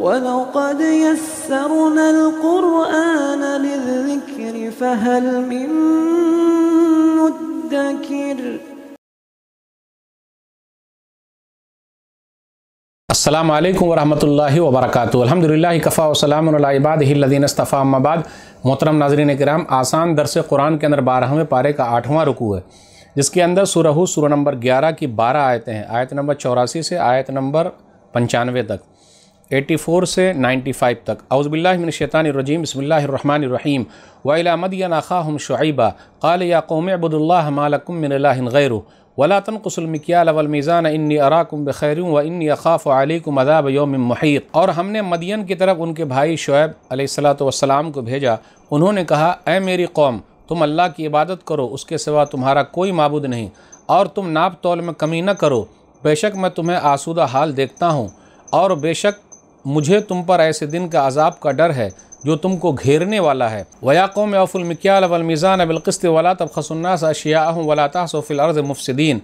السلام علیکم ورحمۃ اللہ وبرکاتہ الحمد للہ کفا وسلم اللہ الدین ہی لدین آباد محترم ناظرین کرام آسان درس قرآن کے اندر بارہویں پارے کا آٹھواں رکوع ہے جس کے اندر سورہ سورہ نمبر گیارہ کی بارہ آیتیں ہیں آیت نمبر چوراسی سے آیت نمبر پنچانوے تک ایٹی فور سے نائنٹی فائیو تک اعوذ باللہ من الشیطان الرجیم بسم اللہ الرحمن الرحیم وَإِلَى مَدْيَنَ خَاهُمْ شُعِيبًا قَالَ يَا قَوْمِ عَبُدُ اللَّهَ مَا لَكُمْ مِنَ اللَّهِ غَيْرُ وَلَا تَنْقُسُ الْمِكْيَالَ وَالْمِيزَانَ إِنِّي أَرَاكُمْ بِخَيْرٍ وَإِنِّي أَخَافُ عَلَيْكُمْ عَذَابَ يَوْمٍ محیق اور ہم نے مدین کی طرف ان کے بھائی شعیب علیہ السلام کو بھیجا انہوں نے کہا اے میری قوم تم اللہ کی عبادت کرو اس کے سوا تمہارا کوئی معبود نہیں اور تم ناپ تول میں کمی نہ کرو بے شک میں تمہیں آسودہ حال دیکھتا ہوں اور بے شک مجھے تم پر ایسے دن کا عذاب کا ڈر ہے جو تم کو گھیرنے والا ہے ویا قوم اوف المقیال بلمیزان بالقسط ولا تب خس اللہ سا اشیا ولا سفل عرض مفصدین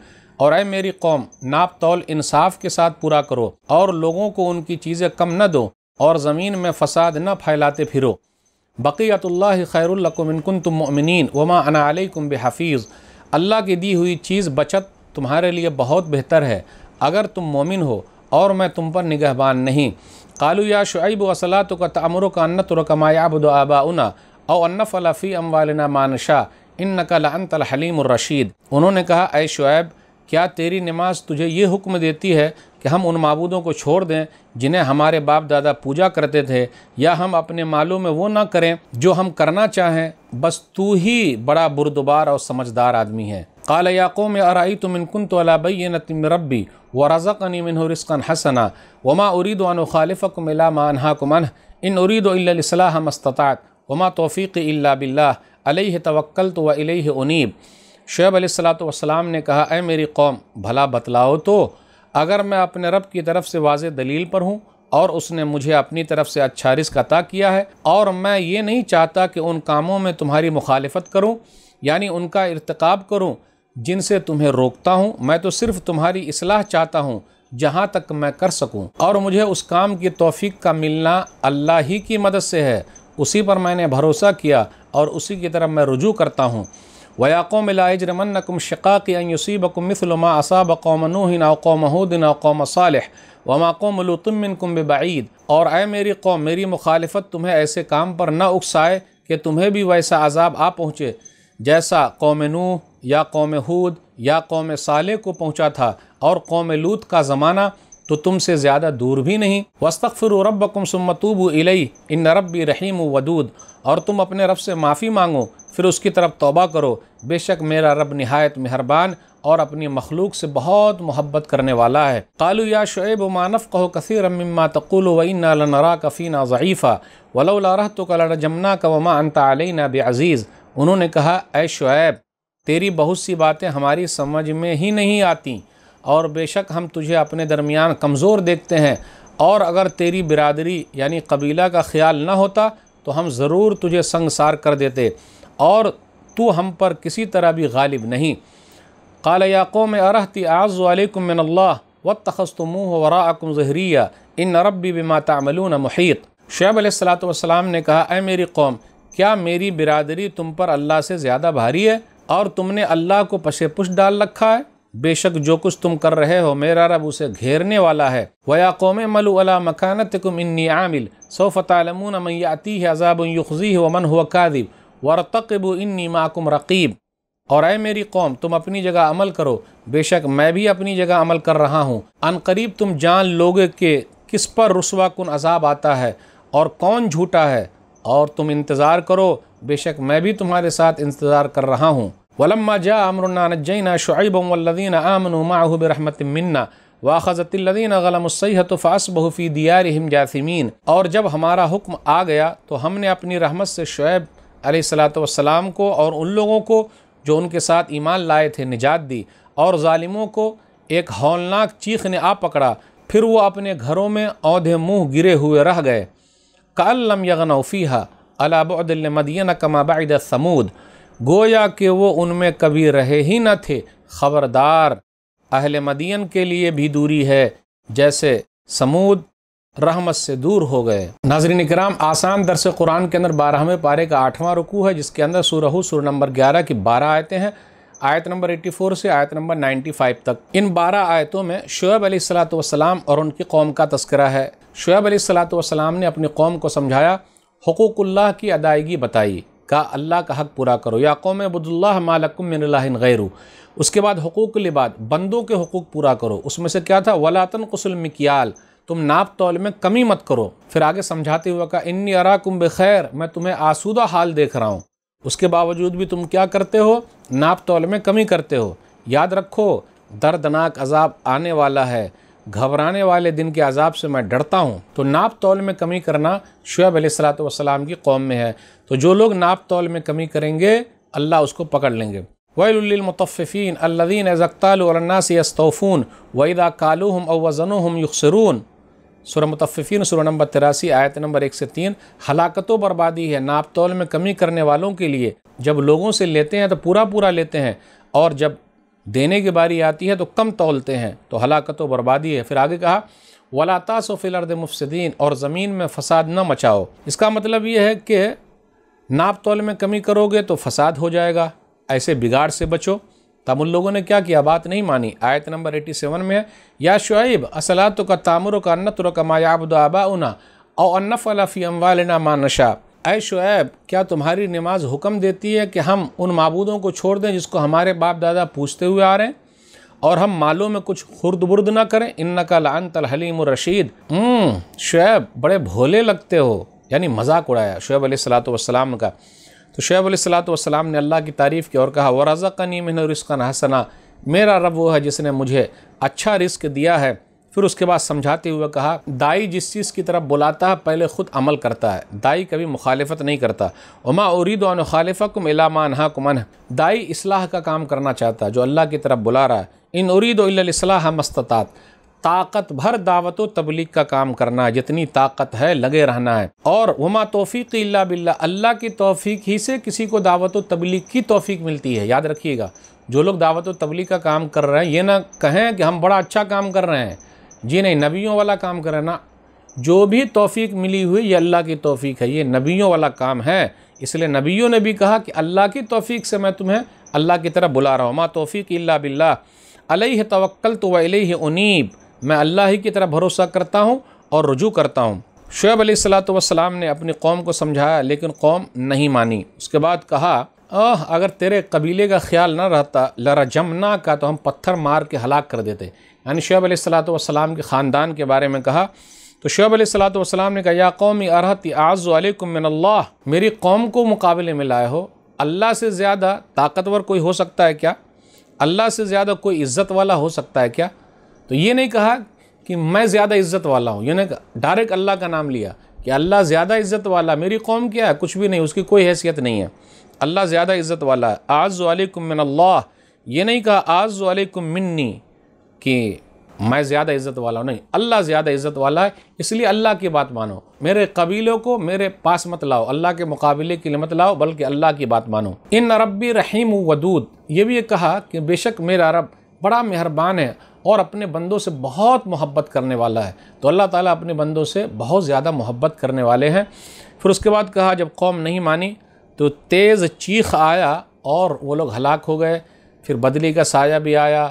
اور اے میری قوم ناپ تول انصاف کے ساتھ پورا کرو اور لوگوں کو ان کی چیزیں کم نہ دو اور زمین میں فساد نہ پھیلاتے پھرو اللہ خیر انکن تم مومنین وما انا علیکم بحفیظ اللہ کی دی ہوئی چیز بچت تمہارے لیے بہت بہتر ہے اگر تم مومن ہو اور میں تم پر نگہبان نہیں قالو یا شعیب وسلاۃ کا تمر کا انت رکما ابد آباؤنا او اور فی اموالنا مانشا ان کا لن الحلیم الرشید انہوں نے کہا اے شعیب کیا تیری نماز تجھے یہ حکم دیتی ہے کہ ہم ان معبودوں کو چھوڑ دیں جنہیں ہمارے باپ دادا پوجا کرتے تھے یا ہم اپنے معلوم میں وہ نہ کریں جو ہم کرنا چاہیں بس تو ہی بڑا بردبار اور سمجھدار آدمی ہے قال یا قوم ارائی تو من کن تو علاب ن تم ربی و رضق عنی منہ رزقا حسنا وما ارید ان اخالفکم الا ما انہاکم کمن ان ارید الا الاصلاح ما استطعت وما توفیق الا باللہ علیہ توکلت و الیہ انیب شعیب علیہ السلام نے کہا اے میری قوم بھلا بتلاؤ تو اگر میں اپنے رب کی طرف سے واضح دلیل پر ہوں اور اس نے مجھے اپنی طرف سے اچھا رزق عطا کیا ہے اور میں یہ نہیں چاہتا کہ ان کاموں میں تمہاری مخالفت کروں یعنی ان کا ارتقاب کروں جن سے تمہیں روکتا ہوں میں تو صرف تمہاری اصلاح چاہتا ہوں جہاں تک میں کر سکوں اور مجھے اس کام کی توفیق کا ملنا اللہ ہی کی مدد سے ہے اسی پر میں نے بھروسہ کیا اور اسی کی طرف میں رجوع کرتا ہوں ویا کو ملا اجرمن کم شکا کہ بکمسلما بن قوم حود نا قوم صالح وما قوم لو تمن کم بعید اور اے میری قوم میری مخالفت تمہیں ایسے کام پر نہ اکسائے کہ تمہیں بھی ویسا عذاب آ پہنچے جیسا قوم نوح یا قوم حود یا قوم صالح کو پہنچا تھا اور قوم لوت کا زمانہ تو تم سے زیادہ دور بھی نہیں وسطر و رب کم سمتوب و علی ان رب رحیم و ودود اور تم اپنے رب سے معافی مانگو پھر اس کی طرف توبہ کرو بے شک میرا رب نہایت مہربان اور اپنی مخلوق سے بہت محبت کرنے والا ہے قالو یا شعیب و مانف کہو کثیر مما تقول و نرا لنرا نا ضعیفہ ولو الر تو کا جمنا کا وما انطا علیہ بعزیز انہوں نے کہا اے شعیب تیری بہت سی باتیں ہماری سمجھ میں ہی نہیں آتیں اور بے شک ہم تجھے اپنے درمیان کمزور دیکھتے ہیں اور اگر تیری برادری یعنی قبیلہ کا خیال نہ ہوتا تو ہم ضرور تجھے سنگسار کر دیتے اور تو ہم پر کسی طرح بھی غالب نہیں قال یا قوم ارحتی اعز علیکم من اللہ واتخذتموه وراءکم ورا ظہریہ ان ربی بما تعملون محیط شعیب علیہ السلات والسلام نے کہا اے میری قوم کیا میری برادری تم پر اللہ سے زیادہ بھاری ہے اور تم نے اللہ کو پشے پش ڈال رکھا ہے بے شک جو کچھ تم کر رہے ہو میرا رب اسے گھیرنے والا ہے ویا قوم ملو علا مکانت کم انی عامل سو فتع المونتی ہے عذاب و یقیح و من و قادب ورتقب انی معکم رقیب اور اے میری قوم تم اپنی جگہ عمل کرو بے شک میں بھی اپنی جگہ عمل کر رہا ہوں ان قریب تم جان لوگے کہ کس پر رسوا کن عذاب آتا ہے اور کون جھوٹا ہے اور تم انتظار کرو بے شک میں بھی تمہارے ساتھ انتظار کر رہا ہوں ولما جاء امرنا نجينا شعيبا والذين امنوا معه برحمه منا واخذت الذين غلموا الصيحه فاصبحوا في ديارهم جاثمين اور جب ہمارا حکم آ گیا تو ہم نے اپنی رحمت سے شعیب علیہ الصلوۃ والسلام کو اور ان لوگوں کو جو ان کے ساتھ ایمان لائے تھے نجات دی اور ظالموں کو ایک ہولناک چیخ نے آ پکڑا پھر وہ اپنے گھروں میں عہدے منہ گرے ہوئے رہ گئے قالم یغن افیحہ علاب المدینہ کما بعد ثمود گویا کہ وہ ان میں کبھی رہے ہی نہ تھے خبردار اہل مدین کے لیے بھی دوری ہے جیسے سمود رحمت سے دور ہو گئے ناظرین اکرام آسان درس قرآن کے اندر بارہویں پارے کا آٹھواں رکوع ہے جس کے اندر سورہ سور نمبر گیارہ کی بارہ آیتیں ہیں آیت نمبر ایٹی فور سے آیت نمبر نائنٹی فائیو تک ان بارہ آیتوں میں شعیب علیہ السلاۃ والسلام اور ان کی قوم کا تذکرہ ہے شعیب علیہ السلاۃ والسلام نے اپنی قوم کو سمجھایا حقوق اللہ کی ادائیگی بتائی کا اللہ کا حق پورا کرو یا قوم عبد اللہ مالکم اللہ غیرو اس کے بعد حقوق لبات بندوں کے حقوق پورا کرو اس میں سے کیا تھا ولاطن مکیال تم ناپ تول میں کمی مت کرو پھر آگے سمجھاتے ہوئے کہا انی اراکم بخیر میں تمہیں آسودہ حال دیکھ رہا ہوں اس کے باوجود بھی تم کیا کرتے ہو ناپ تول میں کمی کرتے ہو یاد رکھو دردناک عذاب آنے والا ہے گھبرانے والے دن کے عذاب سے میں ڈرتا ہوں تو ناپ تول میں کمی کرنا شعیب علیہ السلاۃ والسلام کی قوم میں ہے تو جو لوگ ناپ تول میں کمی کریں گے اللہ اس کو پکڑ لیں گے ویل المطفین اللہدین ضقطالعنہ الناس استوفون وحدا کالو ہم اوظن ہم سورہ متففین سورہ نمبر تراسی آیت نمبر ایک سے تین و بربادی ہے ناپ تول میں کمی کرنے والوں کے لیے جب لوگوں سے لیتے ہیں تو پورا پورا لیتے ہیں اور جب دینے کی باری آتی ہے تو کم تولتے ہیں تو ہلاکت و بربادی ہے پھر آگے کہا تَاسُ و فلرد مُفْسِدِينَ اور زمین میں فساد نہ مچاؤ اس کا مطلب یہ ہے کہ ناپ تول میں کمی کرو گے تو فساد ہو جائے گا ایسے بگاڑ سے بچو تم ان لوگوں نے کیا کیا بات نہیں مانی آیت نمبر ایٹی سیون میں یا شعیب اصلاۃ و کا تامرو کا انتر کا ما دعبا اونا او انف الفی اموالنا ما نشا اے شعیب کیا تمہاری نماز حکم دیتی ہے کہ ہم ان معبودوں کو چھوڑ دیں جس کو ہمارے باپ دادا پوچھتے ہوئے آ رہے ہیں اور ہم مالوں میں کچھ خرد برد نہ کریں ان لانت الحلیم الرشید شعیب بڑے بھولے لگتے ہو یعنی مذاق اڑایا شعیب علیہ السلاۃ والسلام کا تو شعیب علیہ السلاۃ والسلام نے اللہ کی تعریف کی اور کہا و رضا کا نیم اور حسنا میرا رب وہ ہے جس نے مجھے اچھا رزق دیا ہے پھر اس کے بعد سمجھاتے ہوئے کہا دائی جس چیز کی طرف بلاتا ہے پہلے خود عمل کرتا ہے دائی کبھی مخالفت نہیں کرتا ہما ارید و نخالف کم علامان ہا کمن دائی اصلاح کا کام کرنا چاہتا ہے جو اللہ کی طرف بلا رہا ہے ان ارید و الاصلاح مستطاط طاقت بھر دعوت و تبلیغ کا کام کرنا ہے جتنی طاقت ہے لگے رہنا ہے اور وما توفیق اللہ باللہ اللہ کی توفیق ہی سے کسی کو دعوت و تبلیغ کی توفیق ملتی ہے یاد رکھیے گا جو لوگ دعوت و تبلیغ کا کام کر رہے ہیں یہ نہ کہیں کہ ہم بڑا اچھا کام کر رہے ہیں جی نہیں نبیوں والا کام کرنا جو بھی توفیق ملی ہوئی یہ اللہ کی توفیق ہے یہ نبیوں والا کام ہے اس لیے نبیوں نے بھی کہا کہ اللہ کی توفیق سے میں تمہیں اللہ کی طرف بلا رہا ہوں ما توفیق اللہ باللہ علیہ توقلت تو علیہ انیب میں اللہ ہی کی طرف بھروسہ کرتا ہوں اور رجوع کرتا ہوں شعیب علیہ السلام والسلام نے اپنی قوم کو سمجھایا لیکن قوم نہیں مانی اس کے بعد کہا آہ اگر تیرے قبیلے کا خیال نہ رہتا لرجمنا جمنا کا تو ہم پتھر مار کے ہلاک کر دیتے یعنی شعیب علیہ السلام کے خاندان کے بارے میں کہا تو شعیب علیہ السلام نے کہا یا قومی ارحت اعزو علیکم من اللہ میری قوم کو مقابلے میں لائے ہو اللہ سے زیادہ طاقتور کوئی ہو سکتا ہے کیا اللہ سے زیادہ کوئی عزت والا ہو سکتا ہے کیا تو یہ نہیں کہا کہ میں زیادہ عزت والا ہوں یعنی ڈائریکٹ اللہ کا نام لیا کہ اللہ زیادہ عزت والا میری قوم کیا ہے کچھ بھی نہیں اس کی کوئی حیثیت نہیں ہے اللہ زیادہ عزت والا ہے آز علیکم من اللہ یہ نہیں کہا آز علیکم منی کہ میں زیادہ عزت والا ہوں نہیں اللہ زیادہ عزت والا ہے اس لیے اللہ کی بات مانو میرے قبیلوں کو میرے پاس مت لاؤ اللہ کے مقابلے کے لیے مت لاؤ بلکہ اللہ کی بات مانو ان ربی رحیم ودود یہ بھی کہا کہ بے شک میرا رب بڑا مہربان ہے اور اپنے بندوں سے بہت محبت کرنے والا ہے تو اللہ تعالیٰ اپنے بندوں سے بہت زیادہ محبت کرنے والے ہیں پھر اس کے بعد کہا جب قوم نہیں مانی تو تیز چیخ آیا اور وہ لوگ ہلاک ہو گئے پھر بدلی کا سایہ بھی آیا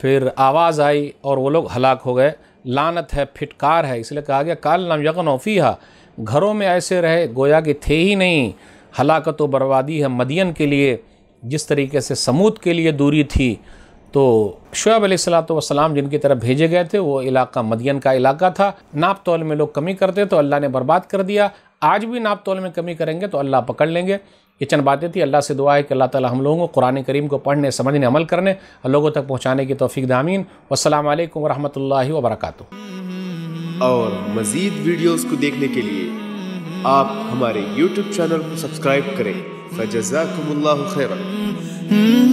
پھر آواز آئی اور وہ لوگ ہلاک ہو گئے لانت ہے پھٹکار ہے اس لیے کہا گیا کال نام یقن وفیہ گھروں میں ایسے رہے گویا کہ تھے ہی نہیں ہلاکت و بربادی ہے مدین کے لیے جس طریقے سے سمود کے لیے دوری تھی تو شعیب علیہ السلاۃ والسلام جن کی طرف بھیجے گئے تھے وہ علاقہ مدین کا علاقہ تھا ناپ تول میں لوگ کمی کرتے تو اللہ نے برباد کر دیا آج بھی ناپ تول میں کمی کریں گے تو اللہ پکڑ لیں گے یہ چند باتیں تھی اللہ سے دعا ہے کہ اللہ تعالی ہم لوگوں کو قرآن کریم کو پڑھنے سمجھنے عمل کرنے اور لوگوں تک پہنچانے کی توفیق دامین والسلام علیکم ورحمۃ اللہ وبرکاتہ اور مزید ویڈیوز کو دیکھنے کے لیے آپ ہمارے یوٹیوب چینل کو سبسکرائب کریں فجزاکم اللہ